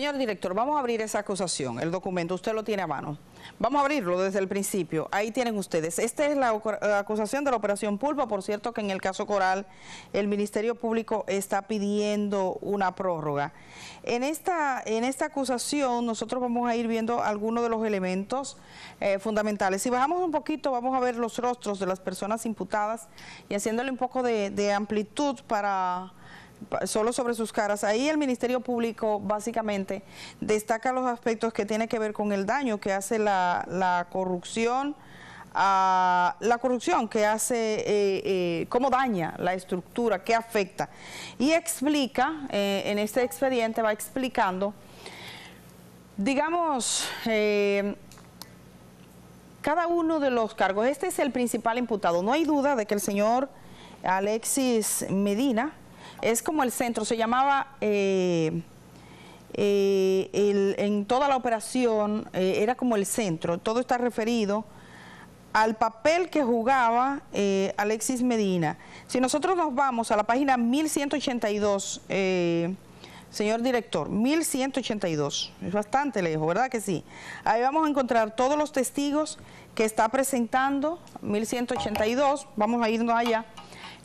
Señor director, vamos a abrir esa acusación, el documento, usted lo tiene a mano. Vamos a abrirlo desde el principio. Ahí tienen ustedes. Esta es la acusación de la operación Pulpa. Por cierto, que en el caso Coral, el Ministerio Público está pidiendo una prórroga. En esta, en esta acusación, nosotros vamos a ir viendo algunos de los elementos eh, fundamentales. Si bajamos un poquito, vamos a ver los rostros de las personas imputadas y haciéndole un poco de amplitud para solo sobre sus caras. Ahí el Ministerio Público básicamente destaca los aspectos que tienen que ver con el daño que hace la, corrupción, la corrupción que hace, eh, eh, cómo daña la estructura, qué afecta. Y explica, eh, en este expediente va explicando, digamos, cada uno de los cargos. Este es el principal imputado. No hay duda de que el señor Alexis Medina, es como el centro, se llamaba... Eh, eh, en toda la operación eh, era como el centro, todo está referido al papel que jugaba Alexis Medina. Si nosotros nos vamos a la página 1182, señor director, 1182, es bastante lejos, ¿verdad que sí? Ahí vamos a encontrar todos los testigos que está presentando, 1182, vamos a irnos allá.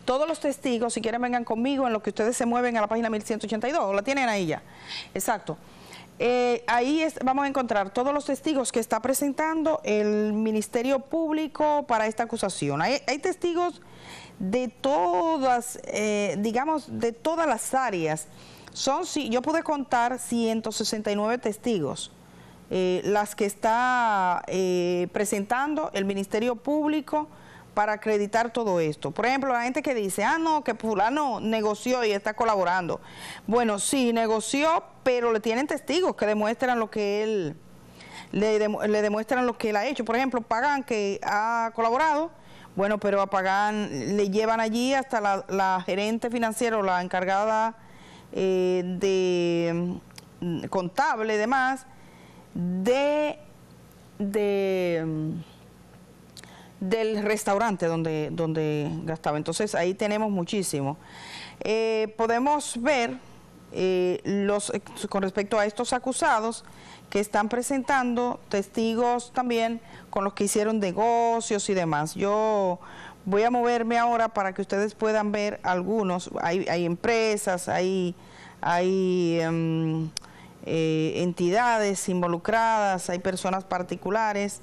Todos los testigos, si quieren, vengan conmigo en lo que ustedes se mueven a la página 1182. La tienen ahí ya. Exacto. Eh, ahí vamos a encontrar todos los testigos que está presentando el Ministerio Público para esta acusación. Hay, testigos de todas, eh, digamos, de todas las áreas. Son, si, yo pude contar 169 testigos, eh, las que está presentando el Ministerio Público para acreditar todo esto. Por ejemplo, la gente que dice, ah, no, que fulano negoció y está colaborando. Bueno, sí, negoció, pero le tienen testigos que demuestran lo que él, le, demuestran lo que él ha hecho. Por ejemplo, Pagan, que ha colaborado, bueno, pero a Pagan le llevan allí hasta la, gerente financiera o la encargada eh, de mm, contable y demás, de... de mm, del restaurante donde, donde gastaba. Entonces ahí tenemos muchísimo. Eh, podemos ver eh, los, eh, con respecto a estos acusados que están presentando testigos también con los que hicieron negocios y demás. Yo voy a moverme ahora para que ustedes puedan ver algunos. Hay, empresas, hay, hay em, entidades involucradas, hay personas particulares.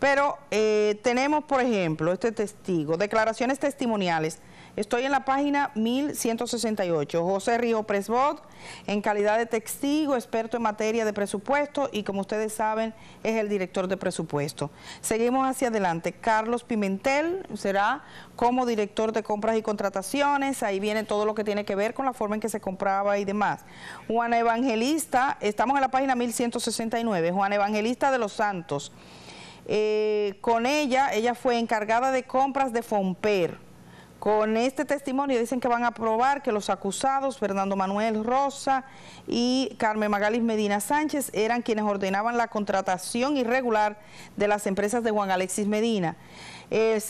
Pero eh, tenemos, por ejemplo, este testigo, declaraciones testimoniales. Estoy en la página 1168. José Río Presbot, en calidad de testigo, experto en materia de presupuesto y como ustedes saben, es el director de presupuesto. Seguimos hacia adelante. Carlos Pimentel será como director de compras y contrataciones. Ahí viene todo lo que tiene que ver con la forma en que se compraba y demás. Juan Evangelista, estamos en la página 1169. Juan Evangelista de los Santos eh, con ella, ella fue encargada de compras de Fomper. Con este testimonio dicen que van a probar que los acusados, Fernando Manuel Rosa y Carmen Magalis Medina Sánchez, eran quienes ordenaban la contratación irregular de las empresas de Juan Alexis Medina. Eh,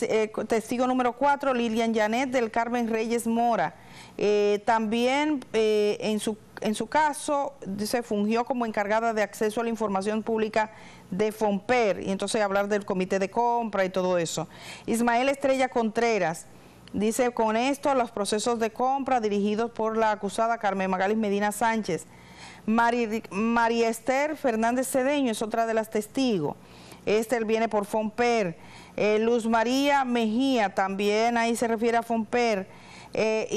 testigo número cuatro Lilian Janet del Carmen Reyes Mora. Eh, también eh, en, su, en su caso se fungió como encargada de acceso a la información pública de FOMPER, y entonces hablar del comité de compra y todo eso. Ismael Estrella Contreras. Dice, con esto los procesos de compra dirigidos por la acusada Carmen Magalis Medina Sánchez. María Esther Fernández Cedeño es otra de las testigos. Esther viene por Fomper. Eh, Luz María Mejía, también ahí se refiere a Fomper. Eh,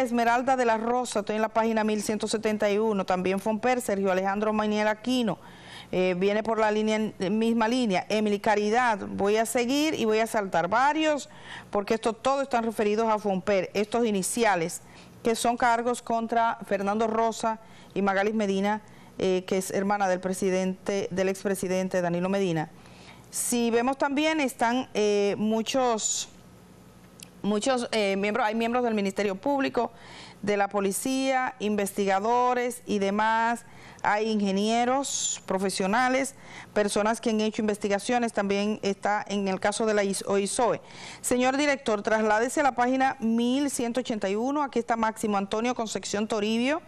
Esmeralda de la Rosa, estoy en la página 1171. También Fonper, Sergio Alejandro Maniel Aquino. Eh, viene por la línea, misma línea. Emily Caridad, voy a seguir y voy a saltar varios, porque esto todos están referidos a FOMPER, estos iniciales, que son cargos contra Fernando Rosa y Magalis Medina, eh, que es hermana del presidente, del expresidente Danilo Medina. Si vemos también, están eh, muchos, muchos miembros, hay miembros del Ministerio Público, de la policía, investigadores y demás. Hay ingenieros profesionales, personas que han hecho investigaciones, también está en el caso de la OISOE. Señor director, trasládese a la página 1181, aquí está Máximo Antonio Concepción Toribio,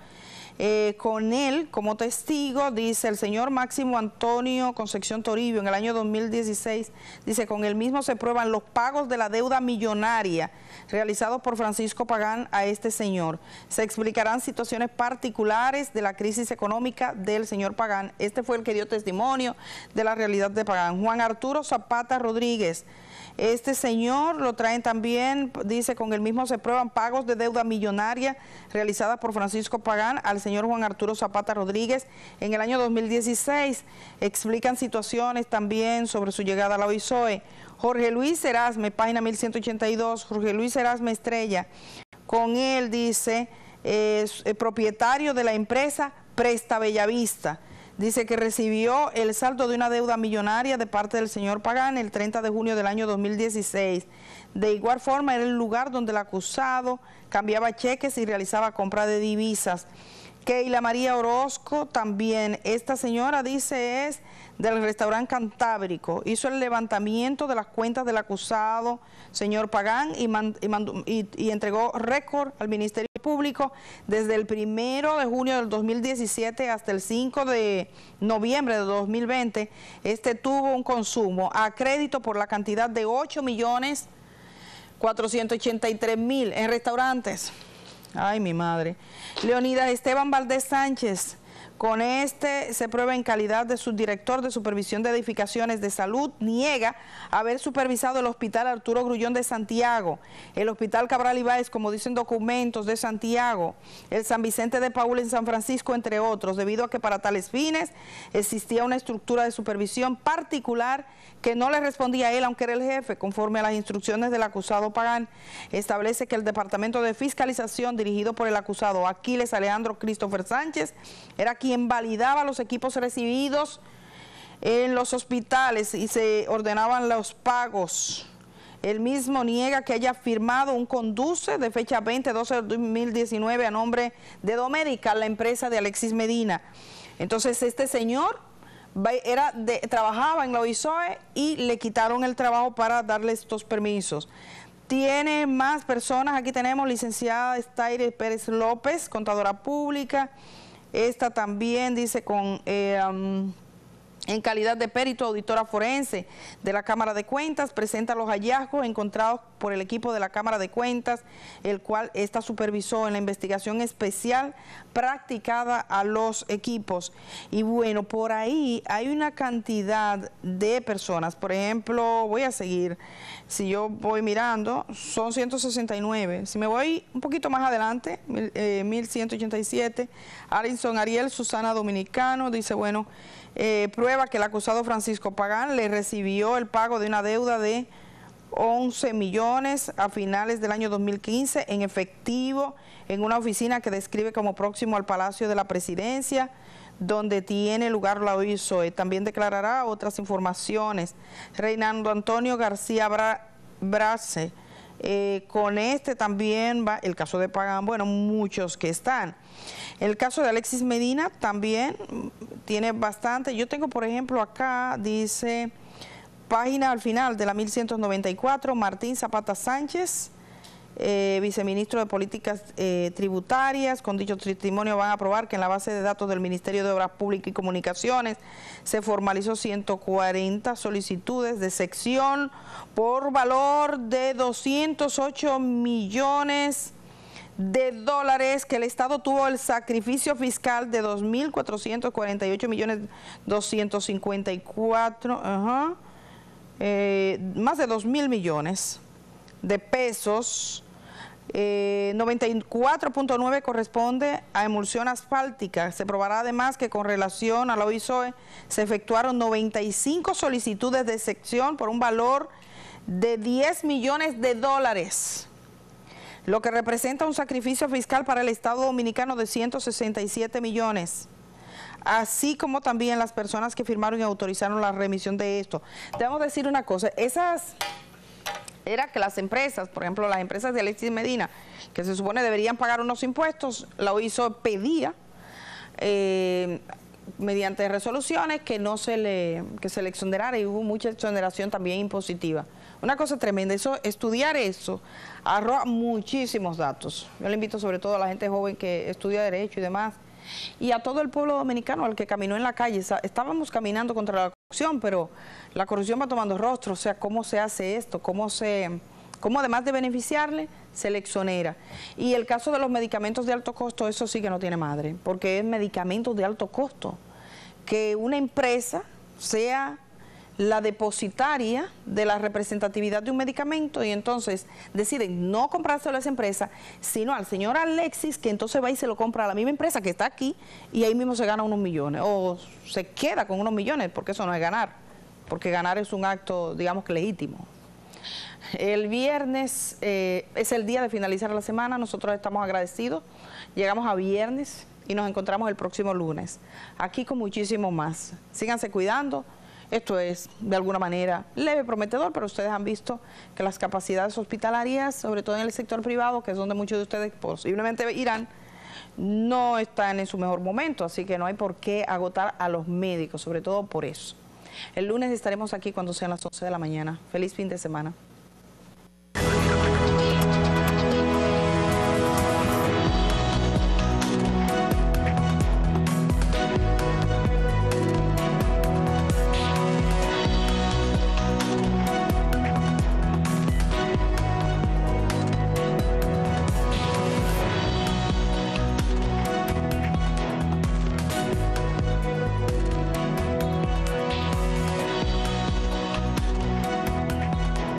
eh, con él como testigo, dice el señor Máximo Antonio Concepción Toribio en el año 2016, dice, con él mismo se prueban los pagos de la deuda millonaria realizados por Francisco Pagán a este señor. Se explicarán situaciones particulares de la crisis económica del señor Pagán. Este fue el que dio testimonio de la realidad de Pagán. Juan Arturo Zapata Rodríguez. Este señor lo traen también, dice, con el mismo se prueban pagos de deuda millonaria realizada por Francisco Pagán al señor Juan Arturo Zapata Rodríguez en el año 2016. Explican situaciones también sobre su llegada a la OISOE. Jorge Luis Erasme, página 1182, Jorge Luis Erasme Estrella, con él dice, es eh, propietario de la empresa Presta Bellavista Dice que recibió el saldo de una deuda millonaria de parte del señor Pagán el 30 de junio del año 2016. De igual forma, era el lugar donde el acusado cambiaba cheques y realizaba compra de divisas. Keila María Orozco también, esta señora dice es del restaurante Cantábrico hizo el levantamiento de las cuentas del acusado señor Pagán y, entregó récord al Ministerio Público desde el primero de junio del 2017 hasta el 5 de noviembre de 2020. Este tuvo un consumo a crédito por la cantidad de 8 millones 483 mil en restaurantes. Ay, mi madre. Leonidas Esteban Valdés Sánchez con este se prueba en calidad de subdirector de Supervisión de Edificaciones de Salud, niega haber supervisado el Hospital Arturo Grullón de Santiago, el Hospital Cabral Ibáez, como dicen documentos, de Santiago, el San Vicente de Paul en San Francisco, entre otros, debido a que para tales fines existía una estructura de supervisión particular que no le respondía a él, aunque era el jefe, conforme a las instrucciones del acusado Pagán, establece que el Departamento de Fiscalización dirigido por el acusado Aquiles Alejandro Christopher Sánchez era quien validaba los equipos recibidos en los hospitales y se ordenaban los pagos. El mismo niega que haya firmado un conduce de fecha 20-12 de 2019 a nombre de Domédica, la empresa de Alexis Medina. Entonces este señor era trabajaba en la OISOE y le quitaron el trabajo para darle estos permisos. Tiene más personas, aquí tenemos licenciada Estaire Pérez López, contadora pública, esta también dice con... Eh, en calidad de perito auditora forense de la Cámara de Cuentas, presenta los hallazgos encontrados por el equipo de la Cámara de Cuentas, el cual esta supervisó en la investigación especial practicada a los equipos. Y bueno, por ahí hay una cantidad de personas. Por ejemplo, voy a seguir, si yo voy mirando, son 169. Si me voy un poquito más adelante, 1187, eh, Arinson Ariel, Susana Dominicano, dice, bueno, eh, prueba que el acusado Francisco Pagán le recibió el pago de una deuda de 11 millones a finales del año 2015 en efectivo en una oficina que describe como próximo al Palacio de la Presidencia, donde tiene lugar la OISOE. También declarará otras informaciones. Reinando Antonio García eh, con este también va el caso de Pagán, bueno, muchos que están. El caso de Alexis Medina también tiene bastante. Yo tengo, por ejemplo, acá dice, página al final de la 1194, Martín Zapata Sánchez, eh, viceministro de Políticas eh, Tributarias. Con dicho testimonio van a aprobar que en la base de datos del Ministerio de Obras Públicas y Comunicaciones se formalizó 140 solicitudes de sección por valor de 208 millones de dólares que el Estado tuvo el sacrificio fiscal de 2.448 millones 254, eh, más de 2.000 millones de pesos. 94.9 eh, corresponde a emulsión asfáltica. Se probará además que con relación a la OISOE se efectuaron 95 solicitudes de sección por un valor de 10 millones de dólares, lo que representa un sacrificio fiscal para el Estado Dominicano de 167 millones así como también las personas que firmaron y autorizaron la remisión de esto. Debemos decir una cosa, esas era que las empresas, por ejemplo, las empresas de Alexis Medina, que se supone deberían pagar unos impuestos, la OISO pedía eh, mediante resoluciones que no se le, que se exonerara y hubo mucha exoneración también impositiva. Una cosa tremenda, eso, estudiar eso arroja muchísimos datos. Yo le invito sobre todo a la gente joven que estudia Derecho y demás, y a todo el pueblo dominicano, al que caminó en la calle. Estábamos caminando contra la pero la corrupción va tomando rostro, o sea, cómo se hace esto, cómo se cómo además de beneficiarle, se le exonera. Y el caso de los medicamentos de alto costo, eso sí que no tiene madre, porque es medicamentos de alto costo. Que una empresa sea la depositaria de la representatividad de un medicamento y entonces deciden no comprárselo a esa empresa, sino al señor Alexis, que entonces va y se lo compra a la misma empresa que está aquí y ahí mismo se gana unos millones o se queda con unos millones, porque eso no es ganar, porque ganar es un acto, digamos que legítimo. El viernes eh, es el día de finalizar la semana, nosotros estamos agradecidos, llegamos a viernes y nos encontramos el próximo lunes, aquí con muchísimo más. Síganse cuidando. Esto es, de alguna manera, leve prometedor, pero ustedes han visto que las capacidades hospitalarias, sobre todo en el sector privado, que es donde muchos de ustedes posiblemente irán, no están en su mejor momento, así que no hay por qué agotar a los médicos, sobre todo por eso. El lunes estaremos aquí cuando sean las 11 de la mañana. Feliz fin de semana.